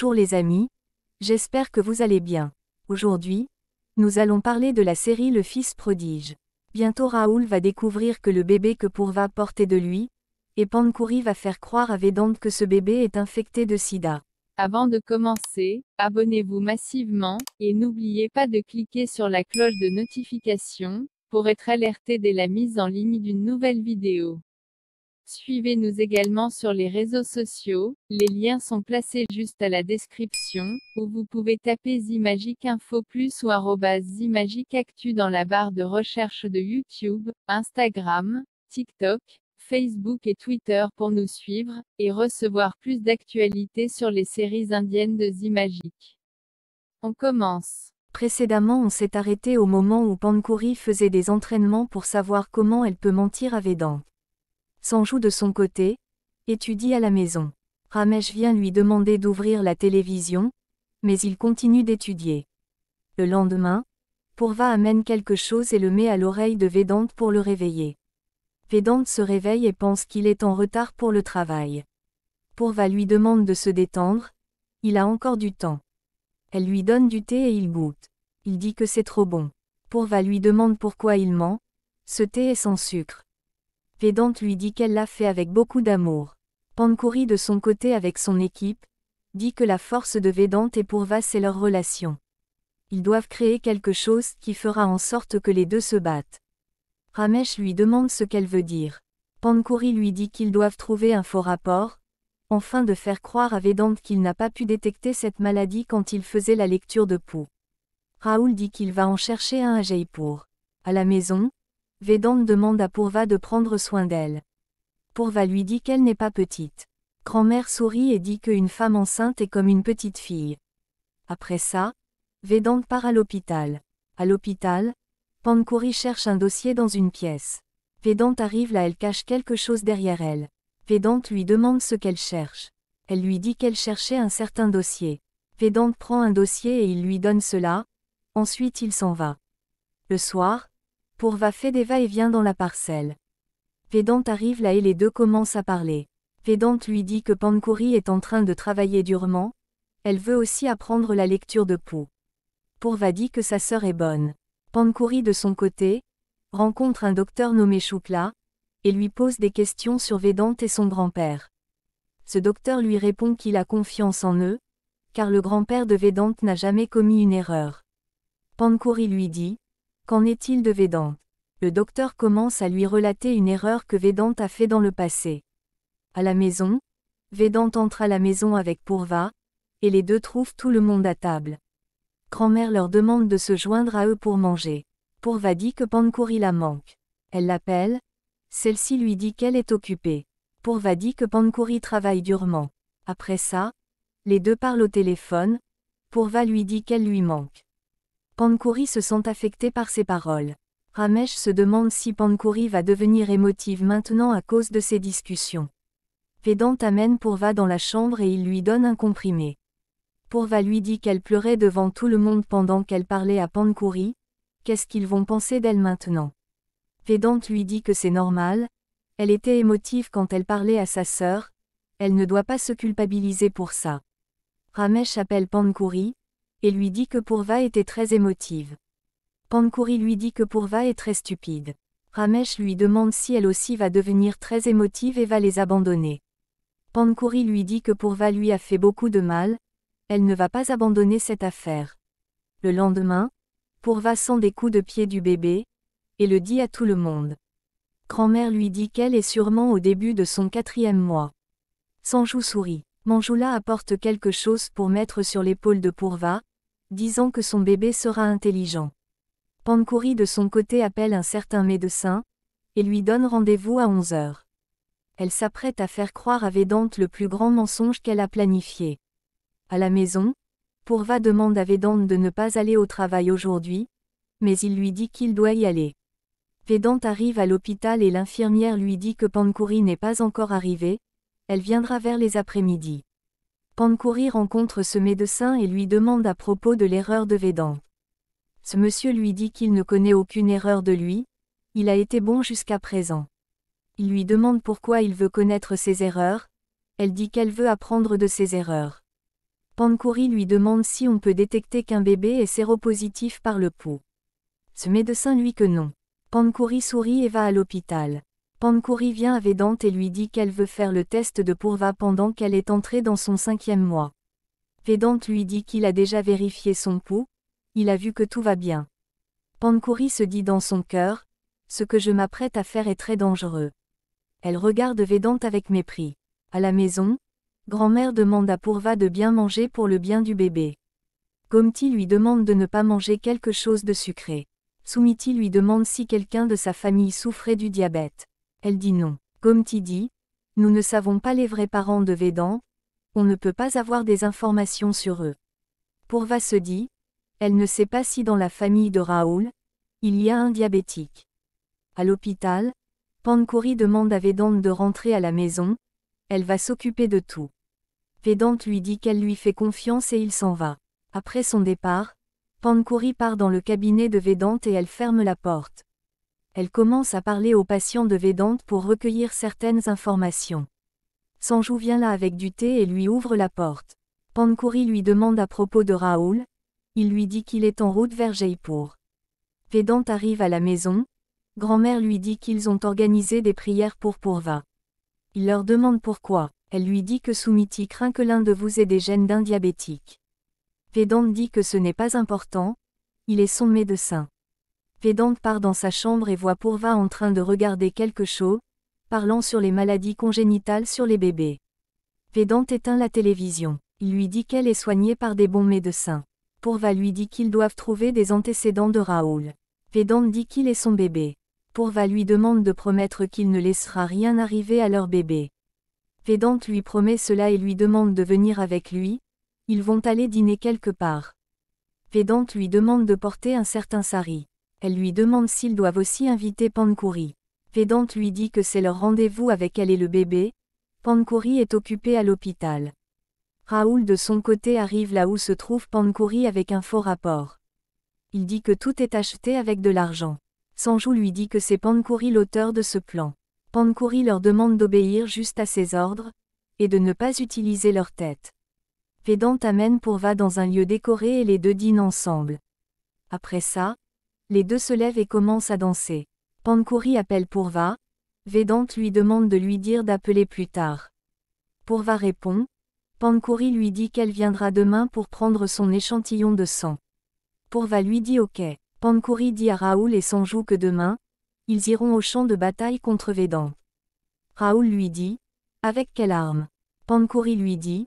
Bonjour les amis, j'espère que vous allez bien. Aujourd'hui, nous allons parler de la série Le Fils prodige. Bientôt Raoul va découvrir que le bébé que Pourva portait de lui, et Pankouri va faire croire à Vedante que ce bébé est infecté de sida. Avant de commencer, abonnez-vous massivement, et n'oubliez pas de cliquer sur la cloche de notification, pour être alerté dès la mise en ligne d'une nouvelle vidéo. Suivez-nous également sur les réseaux sociaux, les liens sont placés juste à la description, ou vous pouvez taper Zimagic Info Plus ou @ZimagicActu Actu dans la barre de recherche de YouTube, Instagram, TikTok, Facebook et Twitter pour nous suivre, et recevoir plus d'actualités sur les séries indiennes de Zimagic. On commence. Précédemment on s'est arrêté au moment où Pankuri faisait des entraînements pour savoir comment elle peut mentir à Vedant joue de son côté, étudie à la maison. Ramesh vient lui demander d'ouvrir la télévision, mais il continue d'étudier. Le lendemain, Pourva amène quelque chose et le met à l'oreille de Vedante pour le réveiller. Vedante se réveille et pense qu'il est en retard pour le travail. Pourva lui demande de se détendre, il a encore du temps. Elle lui donne du thé et il goûte. Il dit que c'est trop bon. Pourva lui demande pourquoi il ment, ce thé est sans sucre. Vedante lui dit qu'elle l'a fait avec beaucoup d'amour. Pankuri de son côté avec son équipe, dit que la force de Vedante et Pourva c'est leur relation. Ils doivent créer quelque chose qui fera en sorte que les deux se battent. Ramesh lui demande ce qu'elle veut dire. Pankuri lui dit qu'ils doivent trouver un faux rapport, enfin de faire croire à Vedante qu'il n'a pas pu détecter cette maladie quand il faisait la lecture de Pou. Raoul dit qu'il va en chercher un à Jaipur. À la maison, Vedante demande à Pourva de prendre soin d'elle. Pourva lui dit qu'elle n'est pas petite. Grand-mère sourit et dit qu'une femme enceinte est comme une petite fille. Après ça, Vedante part à l'hôpital. À l'hôpital, Pankuri cherche un dossier dans une pièce. Vedante arrive là, elle cache quelque chose derrière elle. Vedante lui demande ce qu'elle cherche. Elle lui dit qu'elle cherchait un certain dossier. Vedante prend un dossier et il lui donne cela. Ensuite il s'en va. Le soir, Pourva fait des va-et-vient dans la parcelle. Pédante arrive là et les deux commencent à parler. Pédante lui dit que Pancoury est en train de travailler durement. Elle veut aussi apprendre la lecture de poux. Pourva dit que sa sœur est bonne. Pancoury de son côté, rencontre un docteur nommé Choukla, et lui pose des questions sur Védante et son grand-père. Ce docteur lui répond qu'il a confiance en eux, car le grand-père de Védante n'a jamais commis une erreur. Pancoury lui dit, Qu'en est-il de Védante Le docteur commence à lui relater une erreur que Védante a fait dans le passé. À la maison, Védante entre à la maison avec Pourva, et les deux trouvent tout le monde à table. Grand-mère leur demande de se joindre à eux pour manger. Pourva dit que Pankouri la manque. Elle l'appelle, celle-ci lui dit qu'elle est occupée. Pourva dit que Pankouri travaille durement. Après ça, les deux parlent au téléphone, Pourva lui dit qu'elle lui manque. Pankouri se sent affecté par ces paroles. Ramesh se demande si Pankouri va devenir émotive maintenant à cause de ces discussions. Vedant amène Pourva dans la chambre et il lui donne un comprimé. Pourva lui dit qu'elle pleurait devant tout le monde pendant qu'elle parlait à Pankouri. Qu'est-ce qu'ils vont penser d'elle maintenant Vedant lui dit que c'est normal. Elle était émotive quand elle parlait à sa sœur. Elle ne doit pas se culpabiliser pour ça. Ramesh appelle Pankouri et lui dit que Pourva était très émotive. Pankouri lui dit que Pourva est très stupide. Ramesh lui demande si elle aussi va devenir très émotive et va les abandonner. Pankouri lui dit que Pourva lui a fait beaucoup de mal, elle ne va pas abandonner cette affaire. Le lendemain, Pourva sent des coups de pied du bébé, et le dit à tout le monde. Grand-mère lui dit qu'elle est sûrement au début de son quatrième mois. Sanjou sourit. Manjula apporte quelque chose pour mettre sur l'épaule de Pourva, disant que son bébé sera intelligent. Pankouri de son côté appelle un certain médecin, et lui donne rendez-vous à 11 heures. Elle s'apprête à faire croire à Vedante le plus grand mensonge qu'elle a planifié. À la maison, Pourva demande à Vedante de ne pas aller au travail aujourd'hui, mais il lui dit qu'il doit y aller. Védante arrive à l'hôpital et l'infirmière lui dit que Pankouri n'est pas encore arrivée, elle viendra vers les après-midi. Pankuri rencontre ce médecin et lui demande à propos de l'erreur de Védan. Ce monsieur lui dit qu'il ne connaît aucune erreur de lui, il a été bon jusqu'à présent. Il lui demande pourquoi il veut connaître ses erreurs, elle dit qu'elle veut apprendre de ses erreurs. Pancoury lui demande si on peut détecter qu'un bébé est séropositif par le pouls. Ce médecin lui que non. Pancoury sourit et va à l'hôpital. Pankuri vient à Vedante et lui dit qu'elle veut faire le test de Pourva pendant qu'elle est entrée dans son cinquième mois. Vedante lui dit qu'il a déjà vérifié son pouls, il a vu que tout va bien. Pankuri se dit dans son cœur, ce que je m'apprête à faire est très dangereux. Elle regarde Vedante avec mépris. À la maison, grand-mère demande à Pourva de bien manger pour le bien du bébé. Gomti lui demande de ne pas manger quelque chose de sucré. Soumiti lui demande si quelqu'un de sa famille souffrait du diabète. Elle dit non. Gomti dit, nous ne savons pas les vrais parents de Vedant, on ne peut pas avoir des informations sur eux. Pourva se dit, elle ne sait pas si dans la famille de Raoul, il y a un diabétique. À l'hôpital, Pankouri demande à Védante de rentrer à la maison, elle va s'occuper de tout. Vedant lui dit qu'elle lui fait confiance et il s'en va. Après son départ, Pankouri part dans le cabinet de Vedant et elle ferme la porte elle commence à parler aux patients de Vedante pour recueillir certaines informations. Sanjou vient là avec du thé et lui ouvre la porte. Pankuri lui demande à propos de Raoul, il lui dit qu'il est en route vers Jaipur. Védante arrive à la maison, grand-mère lui dit qu'ils ont organisé des prières pour Pourva. Il leur demande pourquoi, elle lui dit que Soumiti craint que l'un de vous ait des gènes d'un diabétique. Védante dit que ce n'est pas important, il est son médecin. Pédante part dans sa chambre et voit Pourva en train de regarder quelque chose, parlant sur les maladies congénitales sur les bébés. Pédante éteint la télévision. Il lui dit qu'elle est soignée par des bons médecins. Pourva lui dit qu'ils doivent trouver des antécédents de Raoul. Pédante dit qu'il est son bébé. Pourva lui demande de promettre qu'il ne laissera rien arriver à leur bébé. Pédante lui promet cela et lui demande de venir avec lui. Ils vont aller dîner quelque part. Pédante lui demande de porter un certain sari. Elle lui demande s'ils doivent aussi inviter Pankouri. Vedante lui dit que c'est leur rendez-vous avec elle et le bébé. Pankouri est occupé à l'hôpital. Raoul de son côté arrive là où se trouve Pankouri avec un faux rapport. Il dit que tout est acheté avec de l'argent. Sanjou lui dit que c'est Pankouri l'auteur de ce plan. Pankouri leur demande d'obéir juste à ses ordres, et de ne pas utiliser leur tête. Vedante amène Pourva dans un lieu décoré et les deux dînent ensemble. Après ça, les deux se lèvent et commencent à danser. Pancoury appelle Pourva. Védante lui demande de lui dire d'appeler plus tard. Pourva répond. Pancoury lui dit qu'elle viendra demain pour prendre son échantillon de sang. Pourva lui dit OK. Pancoury dit à Raoul et joue que demain, ils iront au champ de bataille contre Vedante. Raoul lui dit Avec quelle arme Pancoury lui dit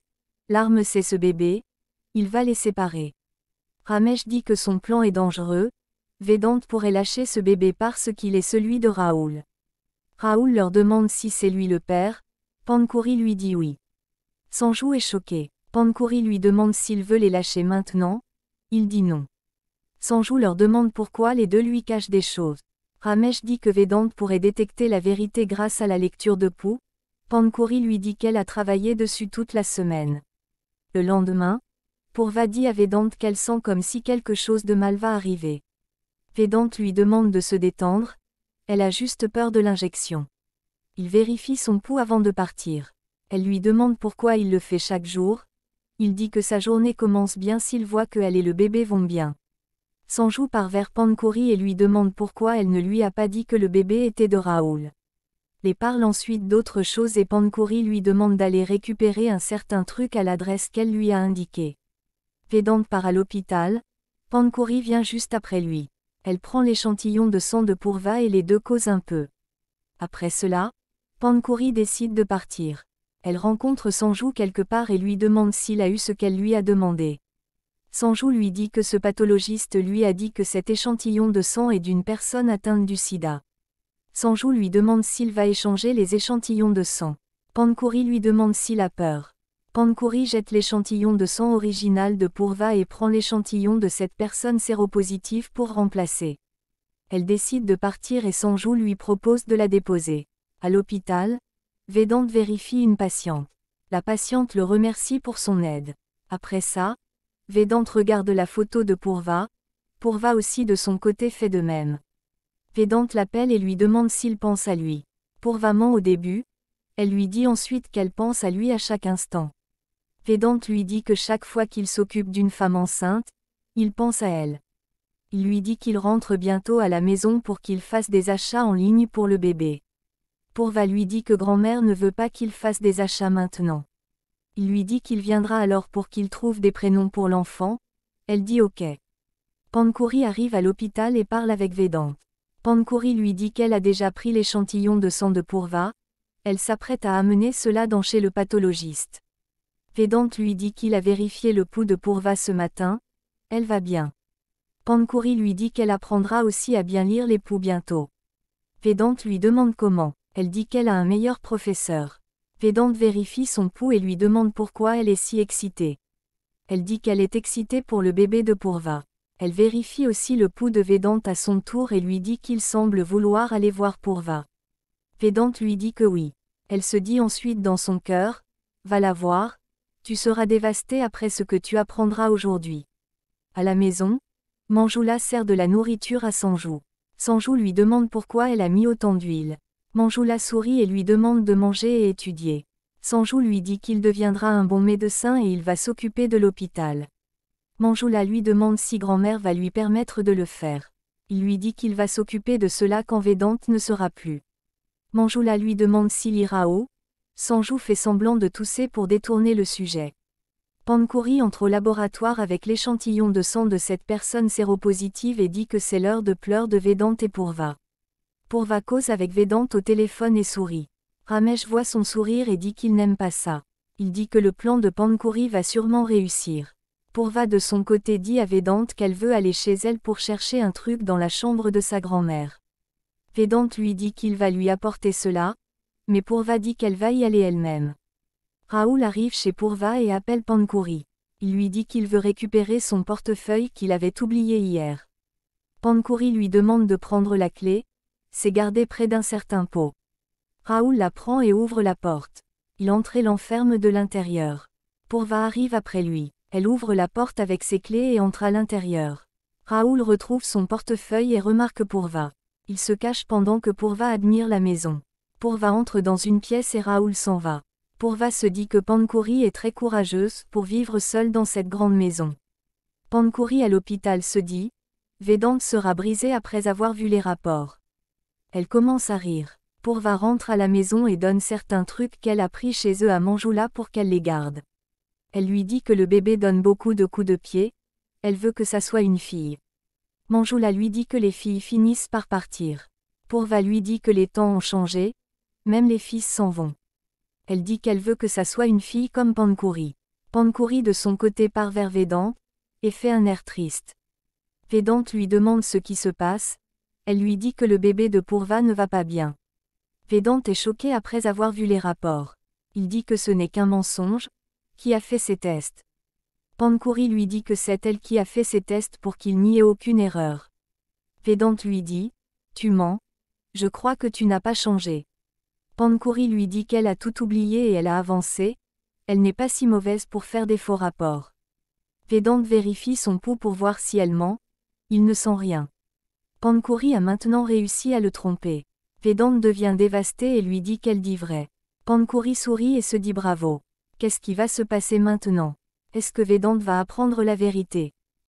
L'arme c'est ce bébé, il va les séparer. Ramesh dit que son plan est dangereux, Vedante pourrait lâcher ce bébé parce qu'il est celui de Raoul. Raoul leur demande si c'est lui le père, Pankouri lui dit oui. Sanjou est choqué. Pankouri lui demande s'il veut les lâcher maintenant, il dit non. Sanjou leur demande pourquoi les deux lui cachent des choses. Ramesh dit que Vedante pourrait détecter la vérité grâce à la lecture de Pou, Pankouri lui dit qu'elle a travaillé dessus toute la semaine. Le lendemain, Pourva dit à Vedante qu'elle sent comme si quelque chose de mal va arriver. Pédante lui demande de se détendre, elle a juste peur de l'injection. Il vérifie son pouls avant de partir. Elle lui demande pourquoi il le fait chaque jour, il dit que sa journée commence bien s'il voit que elle et le bébé vont bien. Sanjou par vers pancoury et lui demande pourquoi elle ne lui a pas dit que le bébé était de Raoul. Les parle ensuite d'autres choses et pancoury lui demande d'aller récupérer un certain truc à l'adresse qu'elle lui a indiquée. Pédante part à l'hôpital, pancoury vient juste après lui. Elle prend l'échantillon de sang de Pourva et les deux cause un peu. Après cela, Pankouri décide de partir. Elle rencontre Sanjou quelque part et lui demande s'il a eu ce qu'elle lui a demandé. Sanjou lui dit que ce pathologiste lui a dit que cet échantillon de sang est d'une personne atteinte du sida. Sanjou lui demande s'il va échanger les échantillons de sang. Pankouri lui demande s'il a peur. Pancoury jette l'échantillon de sang original de Pourva et prend l'échantillon de cette personne séropositive pour remplacer. Elle décide de partir et Sanjou lui propose de la déposer. À l'hôpital, Vedante vérifie une patiente. La patiente le remercie pour son aide. Après ça, Vedante regarde la photo de Pourva. Pourva aussi de son côté fait de même. Vedante l'appelle et lui demande s'il pense à lui. Pourva ment au début. Elle lui dit ensuite qu'elle pense à lui à chaque instant. Vedante lui dit que chaque fois qu'il s'occupe d'une femme enceinte, il pense à elle. Il lui dit qu'il rentre bientôt à la maison pour qu'il fasse des achats en ligne pour le bébé. Pourva lui dit que grand-mère ne veut pas qu'il fasse des achats maintenant. Il lui dit qu'il viendra alors pour qu'il trouve des prénoms pour l'enfant. Elle dit OK. Pankouri arrive à l'hôpital et parle avec Vedante. Pankouri lui dit qu'elle a déjà pris l'échantillon de sang de Pourva. Elle s'apprête à amener cela dans chez le pathologiste. Pédante lui dit qu'il a vérifié le pouls de Pourva ce matin. Elle va bien. Pankouri lui dit qu'elle apprendra aussi à bien lire les poux bientôt. Pédante lui demande comment. Elle dit qu'elle a un meilleur professeur. Pédante vérifie son pouls et lui demande pourquoi elle est si excitée. Elle dit qu'elle est excitée pour le bébé de Pourva. Elle vérifie aussi le pouls de Pédante à son tour et lui dit qu'il semble vouloir aller voir Pourva. Pédante lui dit que oui. Elle se dit ensuite dans son cœur, va la voir, tu seras dévasté après ce que tu apprendras aujourd'hui. À la maison, Manjoula sert de la nourriture à Sanjou. Sanjou lui demande pourquoi elle a mis autant d'huile. Manjoula sourit et lui demande de manger et étudier. Sanjou lui dit qu'il deviendra un bon médecin et il va s'occuper de l'hôpital. Manjoula lui demande si grand-mère va lui permettre de le faire. Il lui dit qu'il va s'occuper de cela quand Védante ne sera plus. Manjoula lui demande s'il ira au Sanjou fait semblant de tousser pour détourner le sujet. Pankouri entre au laboratoire avec l'échantillon de sang de cette personne séropositive et dit que c'est l'heure de pleurs de Vedante et Pourva. Pourva cause avec Vedante au téléphone et sourit. Ramesh voit son sourire et dit qu'il n'aime pas ça. Il dit que le plan de Pankouri va sûrement réussir. Pourva de son côté dit à Vedante qu'elle veut aller chez elle pour chercher un truc dans la chambre de sa grand-mère. Vedante lui dit qu'il va lui apporter cela, mais Pourva dit qu'elle va y aller elle-même. Raoul arrive chez Pourva et appelle Pancoury. Il lui dit qu'il veut récupérer son portefeuille qu'il avait oublié hier. Pancoury lui demande de prendre la clé, c'est gardé près d'un certain pot. Raoul la prend et ouvre la porte. Il entre et l'enferme de l'intérieur. Pourva arrive après lui. Elle ouvre la porte avec ses clés et entre à l'intérieur. Raoul retrouve son portefeuille et remarque Pourva. Il se cache pendant que Pourva admire la maison. Pourva entre dans une pièce et Raoul s'en va. Pourva se dit que Pankouri est très courageuse pour vivre seule dans cette grande maison. Pankouri à l'hôpital se dit Vedant sera brisée après avoir vu les rapports. Elle commence à rire. Pourva rentre à la maison et donne certains trucs qu'elle a pris chez eux à Manjoula pour qu'elle les garde. Elle lui dit que le bébé donne beaucoup de coups de pied. Elle veut que ça soit une fille. Manjoula lui dit que les filles finissent par partir. Pourva lui dit que les temps ont changé, même les fils s'en vont. Elle dit qu'elle veut que ça soit une fille comme Pancoury. Pancoury de son côté part vers Védant, et fait un air triste. Védante lui demande ce qui se passe, elle lui dit que le bébé de Pourva ne va pas bien. Védante est choqué après avoir vu les rapports. Il dit que ce n'est qu'un mensonge, qui a fait ces tests. Pancoury lui dit que c'est elle qui a fait ces tests pour qu'il n'y ait aucune erreur. Védante lui dit, Tu mens, je crois que tu n'as pas changé. Pankouri lui dit qu'elle a tout oublié et elle a avancé, elle n'est pas si mauvaise pour faire des faux rapports. Vedante vérifie son pouls pour voir si elle ment, il ne sent rien. Pancoury a maintenant réussi à le tromper. Vedante devient dévastée et lui dit qu'elle dit vrai. Pancoury sourit et se dit bravo. Qu'est-ce qui va se passer maintenant Est-ce que Vedante va apprendre la vérité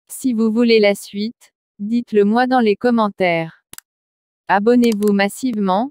Si vous voulez la suite, dites-le moi dans les commentaires. Abonnez-vous massivement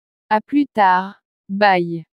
à plus tard. Bye.